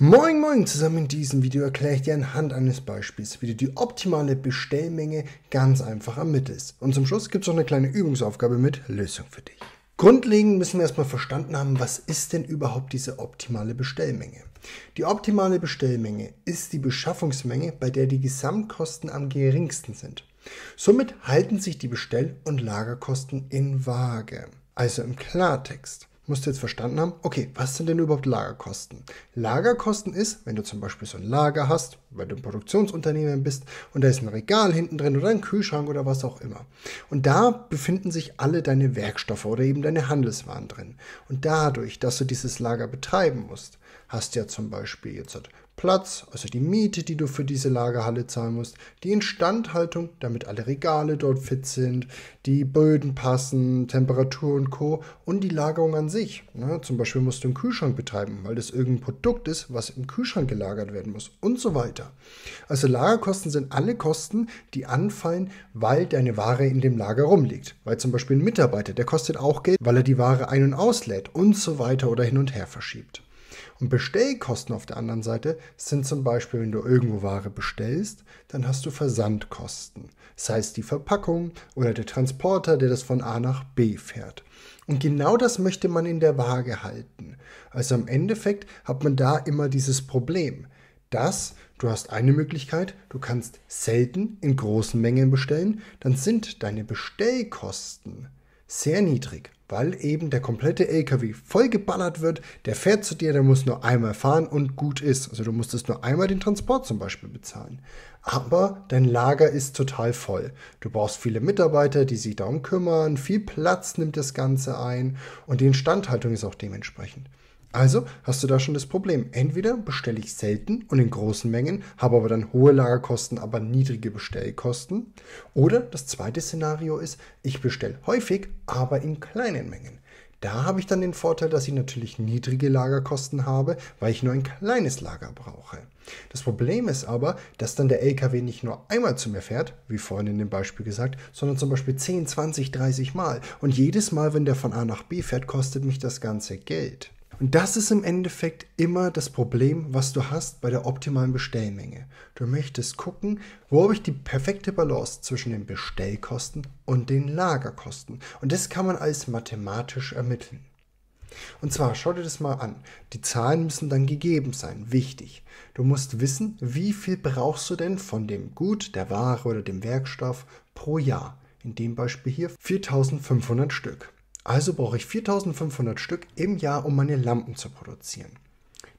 Moin Moin zusammen in diesem Video erkläre ich dir anhand eines Beispiels, wie du die optimale Bestellmenge ganz einfach ermittelst. Und zum Schluss gibt es noch eine kleine Übungsaufgabe mit Lösung für dich. Grundlegend müssen wir erstmal verstanden haben, was ist denn überhaupt diese optimale Bestellmenge? Die optimale Bestellmenge ist die Beschaffungsmenge, bei der die Gesamtkosten am geringsten sind. Somit halten sich die Bestell- und Lagerkosten in Waage. Also im Klartext musst du jetzt verstanden haben, okay, was sind denn überhaupt Lagerkosten? Lagerkosten ist, wenn du zum Beispiel so ein Lager hast, weil du ein Produktionsunternehmen bist und da ist ein Regal hinten drin oder ein Kühlschrank oder was auch immer. Und da befinden sich alle deine Werkstoffe oder eben deine Handelswaren drin. Und dadurch, dass du dieses Lager betreiben musst, hast du ja zum Beispiel jetzt Platz, also die Miete, die du für diese Lagerhalle zahlen musst, die Instandhaltung, damit alle Regale dort fit sind, die Böden passen, Temperatur und Co. und die Lagerung an sich. Ne? Zum Beispiel musst du einen Kühlschrank betreiben, weil das irgendein Produkt ist, was im Kühlschrank gelagert werden muss und so weiter. Also Lagerkosten sind alle Kosten, die anfallen, weil deine Ware in dem Lager rumliegt. Weil zum Beispiel ein Mitarbeiter, der kostet auch Geld, weil er die Ware ein- und auslädt und so weiter oder hin und her verschiebt. Und Bestellkosten auf der anderen Seite sind zum Beispiel, wenn du irgendwo Ware bestellst, dann hast du Versandkosten. Das heißt die Verpackung oder der Transporter, der das von A nach B fährt. Und genau das möchte man in der Waage halten. Also im Endeffekt hat man da immer dieses Problem, dass du hast eine Möglichkeit, du kannst selten in großen Mengen bestellen, dann sind deine Bestellkosten sehr niedrig weil eben der komplette LKW vollgeballert wird, der fährt zu dir, der muss nur einmal fahren und gut ist. Also du musstest nur einmal den Transport zum Beispiel bezahlen. Aber dein Lager ist total voll. Du brauchst viele Mitarbeiter, die sich darum kümmern, viel Platz nimmt das Ganze ein und die Instandhaltung ist auch dementsprechend. Also hast du da schon das Problem. Entweder bestelle ich selten und in großen Mengen, habe aber dann hohe Lagerkosten, aber niedrige Bestellkosten. Oder das zweite Szenario ist, ich bestelle häufig, aber in kleinen Mengen. Da habe ich dann den Vorteil, dass ich natürlich niedrige Lagerkosten habe, weil ich nur ein kleines Lager brauche. Das Problem ist aber, dass dann der LKW nicht nur einmal zu mir fährt, wie vorhin in dem Beispiel gesagt, sondern zum Beispiel 10, 20, 30 Mal. Und jedes Mal, wenn der von A nach B fährt, kostet mich das ganze Geld. Und das ist im Endeffekt immer das Problem, was du hast bei der optimalen Bestellmenge. Du möchtest gucken, wo habe ich die perfekte Balance zwischen den Bestellkosten und den Lagerkosten. Und das kann man als mathematisch ermitteln. Und zwar, schau dir das mal an. Die Zahlen müssen dann gegeben sein. Wichtig. Du musst wissen, wie viel brauchst du denn von dem Gut, der Ware oder dem Werkstoff pro Jahr. In dem Beispiel hier 4500 Stück. Also brauche ich 4500 Stück im Jahr, um meine Lampen zu produzieren.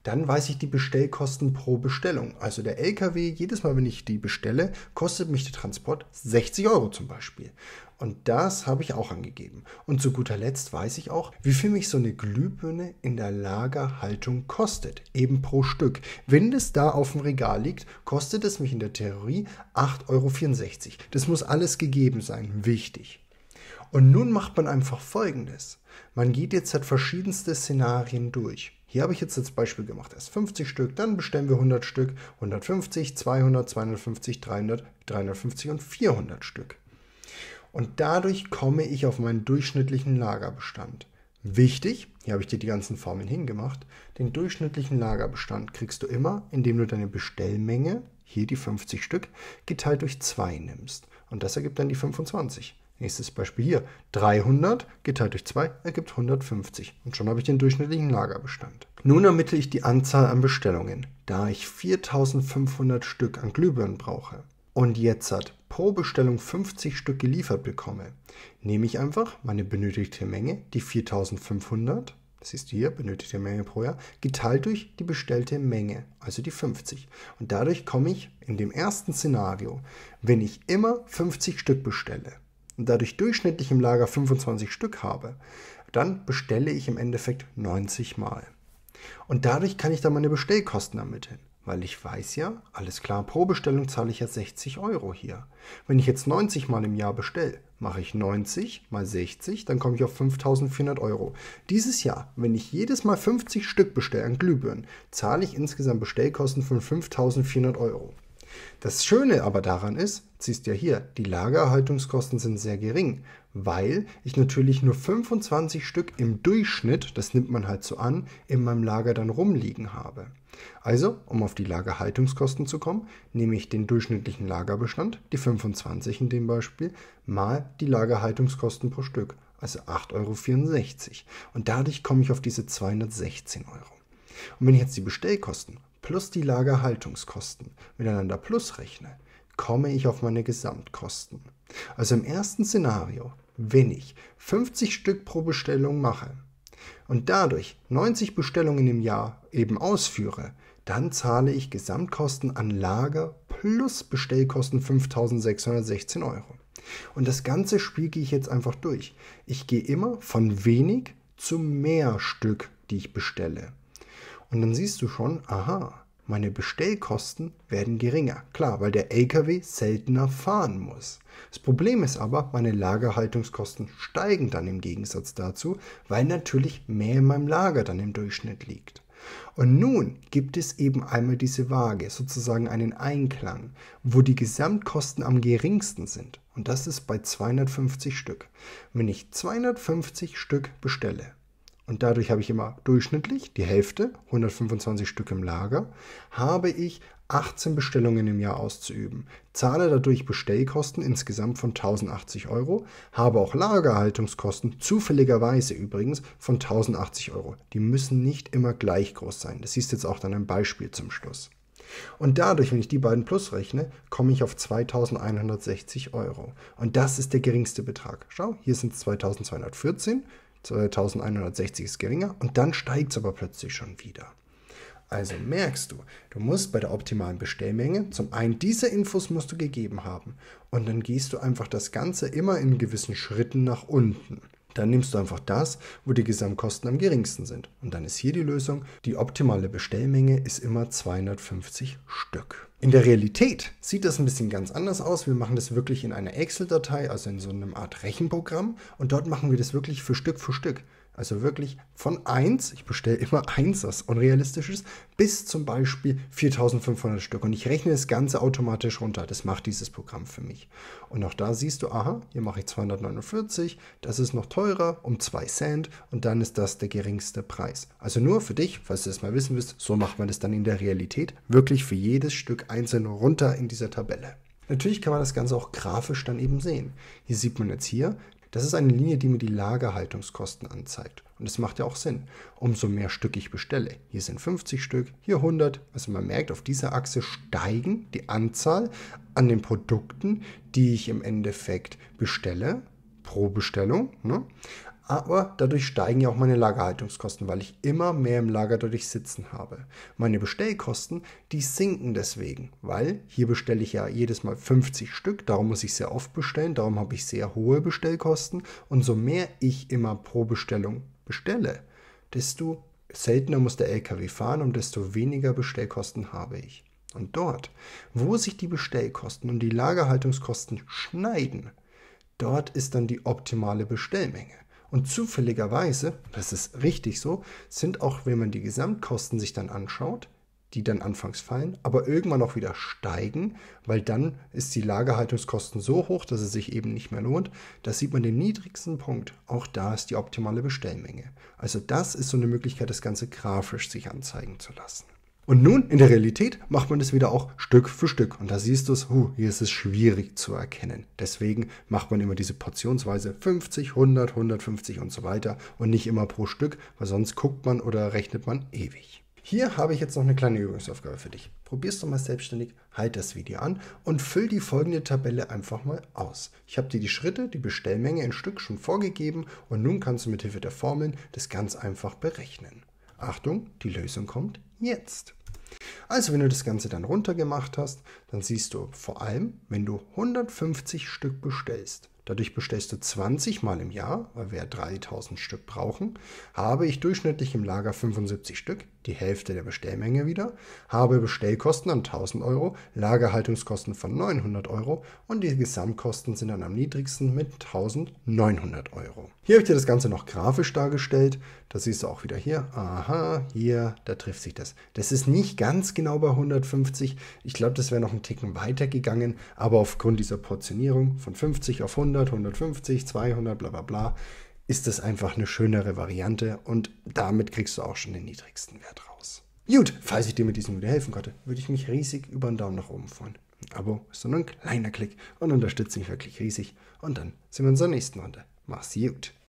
Dann weiß ich die Bestellkosten pro Bestellung. Also der LKW, jedes Mal, wenn ich die bestelle, kostet mich der Transport 60 Euro zum Beispiel. Und das habe ich auch angegeben. Und zu guter Letzt weiß ich auch, wie viel mich so eine Glühbirne in der Lagerhaltung kostet, eben pro Stück. Wenn das da auf dem Regal liegt, kostet es mich in der Theorie 8,64 Euro. Das muss alles gegeben sein, wichtig. Und nun macht man einfach Folgendes. Man geht jetzt halt verschiedenste Szenarien durch. Hier habe ich jetzt das Beispiel gemacht, erst 50 Stück, dann bestellen wir 100 Stück, 150, 200, 250, 300, 350 und 400 Stück. Und dadurch komme ich auf meinen durchschnittlichen Lagerbestand. Wichtig, hier habe ich dir die ganzen Formeln hingemacht, den durchschnittlichen Lagerbestand kriegst du immer, indem du deine Bestellmenge, hier die 50 Stück, geteilt durch 2 nimmst. Und das ergibt dann die 25. Nächstes Beispiel hier. 300 geteilt durch 2 ergibt 150. Und schon habe ich den durchschnittlichen Lagerbestand. Nun ermittle ich die Anzahl an Bestellungen, da ich 4500 Stück an Glühbirnen brauche. Und jetzt hat pro Bestellung 50 Stück geliefert bekomme, nehme ich einfach meine benötigte Menge, die 4500, das ist hier benötigte Menge pro Jahr, geteilt durch die bestellte Menge, also die 50. Und dadurch komme ich in dem ersten Szenario, wenn ich immer 50 Stück bestelle, und dadurch durchschnittlich im Lager 25 Stück habe, dann bestelle ich im Endeffekt 90 Mal. Und dadurch kann ich dann meine Bestellkosten ermitteln, weil ich weiß ja, alles klar, pro Bestellung zahle ich ja 60 Euro hier. Wenn ich jetzt 90 Mal im Jahr bestelle, mache ich 90 mal 60, dann komme ich auf 5400 Euro. Dieses Jahr, wenn ich jedes Mal 50 Stück bestelle an Glühbirnen, zahle ich insgesamt Bestellkosten von 5400 Euro. Das Schöne aber daran ist, siehst ja hier, die Lagerhaltungskosten sind sehr gering, weil ich natürlich nur 25 Stück im Durchschnitt, das nimmt man halt so an, in meinem Lager dann rumliegen habe. Also, um auf die Lagerhaltungskosten zu kommen, nehme ich den durchschnittlichen Lagerbestand, die 25 in dem Beispiel, mal die Lagerhaltungskosten pro Stück, also 8,64 Euro. Und dadurch komme ich auf diese 216 Euro. Und wenn ich jetzt die Bestellkosten plus die Lagerhaltungskosten miteinander plus rechne, komme ich auf meine Gesamtkosten. Also im ersten Szenario, wenn ich 50 Stück pro Bestellung mache und dadurch 90 Bestellungen im Jahr eben ausführe, dann zahle ich Gesamtkosten an Lager plus Bestellkosten 5616 Euro. Und das ganze spiege ich jetzt einfach durch. Ich gehe immer von wenig zu mehr Stück, die ich bestelle. Und dann siehst du schon, aha, meine Bestellkosten werden geringer. Klar, weil der LKW seltener fahren muss. Das Problem ist aber, meine Lagerhaltungskosten steigen dann im Gegensatz dazu, weil natürlich mehr in meinem Lager dann im Durchschnitt liegt. Und nun gibt es eben einmal diese Waage, sozusagen einen Einklang, wo die Gesamtkosten am geringsten sind. Und das ist bei 250 Stück. Wenn ich 250 Stück bestelle, und dadurch habe ich immer durchschnittlich die Hälfte, 125 Stück im Lager, habe ich 18 Bestellungen im Jahr auszuüben, zahle dadurch Bestellkosten insgesamt von 1080 Euro, habe auch Lagerhaltungskosten, zufälligerweise übrigens, von 1080 Euro. Die müssen nicht immer gleich groß sein. Das siehst jetzt auch dann ein Beispiel zum Schluss. Und dadurch, wenn ich die beiden plus rechne, komme ich auf 2160 Euro. Und das ist der geringste Betrag. Schau, hier sind es 2214 2160 ist geringer und dann steigt es aber plötzlich schon wieder. Also merkst du, du musst bei der optimalen Bestellmenge zum einen diese Infos musst du gegeben haben und dann gehst du einfach das Ganze immer in gewissen Schritten nach unten. Dann nimmst du einfach das, wo die Gesamtkosten am geringsten sind. Und dann ist hier die Lösung, die optimale Bestellmenge ist immer 250 Stück. In der Realität sieht das ein bisschen ganz anders aus. Wir machen das wirklich in einer Excel-Datei, also in so einem Art Rechenprogramm. Und dort machen wir das wirklich für Stück für Stück. Also wirklich von 1, ich bestelle immer 1, was unrealistisch ist, bis zum Beispiel 4500 Stück. Und ich rechne das Ganze automatisch runter. Das macht dieses Programm für mich. Und auch da siehst du, aha, hier mache ich 249, das ist noch teurer um 2 Cent und dann ist das der geringste Preis. Also nur für dich, falls du das mal wissen willst, so macht man das dann in der Realität. Wirklich für jedes Stück einzeln runter in dieser Tabelle. Natürlich kann man das Ganze auch grafisch dann eben sehen. Hier sieht man jetzt hier, das ist eine Linie, die mir die Lagerhaltungskosten anzeigt. Und das macht ja auch Sinn. Umso mehr Stück ich bestelle. Hier sind 50 Stück, hier 100. Also man merkt, auf dieser Achse steigen die Anzahl an den Produkten, die ich im Endeffekt bestelle pro Bestellung. Ne? Aber dadurch steigen ja auch meine Lagerhaltungskosten, weil ich immer mehr im Lager dadurch sitzen habe. Meine Bestellkosten, die sinken deswegen, weil hier bestelle ich ja jedes Mal 50 Stück, darum muss ich sehr oft bestellen, darum habe ich sehr hohe Bestellkosten und so mehr ich immer pro Bestellung bestelle, desto seltener muss der LKW fahren und desto weniger Bestellkosten habe ich. Und dort, wo sich die Bestellkosten und die Lagerhaltungskosten schneiden, dort ist dann die optimale Bestellmenge. Und zufälligerweise, das ist richtig so, sind auch, wenn man die Gesamtkosten sich dann anschaut, die dann anfangs fallen, aber irgendwann auch wieder steigen, weil dann ist die Lagerhaltungskosten so hoch, dass es sich eben nicht mehr lohnt. Da sieht man den niedrigsten Punkt. Auch da ist die optimale Bestellmenge. Also das ist so eine Möglichkeit, das Ganze grafisch sich anzeigen zu lassen. Und nun in der Realität macht man das wieder auch Stück für Stück. Und da siehst du es, huh, hier ist es schwierig zu erkennen. Deswegen macht man immer diese portionsweise 50, 100, 150 und so weiter und nicht immer pro Stück, weil sonst guckt man oder rechnet man ewig. Hier habe ich jetzt noch eine kleine Übungsaufgabe für dich. Probierst du mal selbstständig, halt das Video an und füll die folgende Tabelle einfach mal aus. Ich habe dir die Schritte, die Bestellmenge in Stück schon vorgegeben und nun kannst du mit Hilfe der Formeln das ganz einfach berechnen. Achtung, die Lösung kommt jetzt. Also wenn du das Ganze dann runtergemacht hast, dann siehst du vor allem, wenn du 150 Stück bestellst, dadurch bestellst du 20 Mal im Jahr, weil wir ja 3000 Stück brauchen, habe ich durchschnittlich im Lager 75 Stück, die Hälfte der Bestellmenge wieder, habe Bestellkosten an 1000 Euro, Lagerhaltungskosten von 900 Euro und die Gesamtkosten sind dann am niedrigsten mit 1900 Euro. Hier habe ich dir das Ganze noch grafisch dargestellt. Das siehst du auch wieder hier. Aha, hier, da trifft sich das. Das ist nicht ganz genau bei 150. Ich glaube, das wäre noch ein Ticken weiter gegangen, aber aufgrund dieser Portionierung von 50 auf 100, 150, 200, bla bla bla, ist das einfach eine schönere Variante und damit kriegst du auch schon den niedrigsten Wert raus. Gut, falls ich dir mit diesem Video helfen konnte, würde ich mich riesig über einen Daumen nach oben freuen. Ein Abo ist nur ein kleiner Klick und unterstützt mich wirklich riesig. Und dann sehen wir uns in der nächsten Runde. Äh, mach's gut.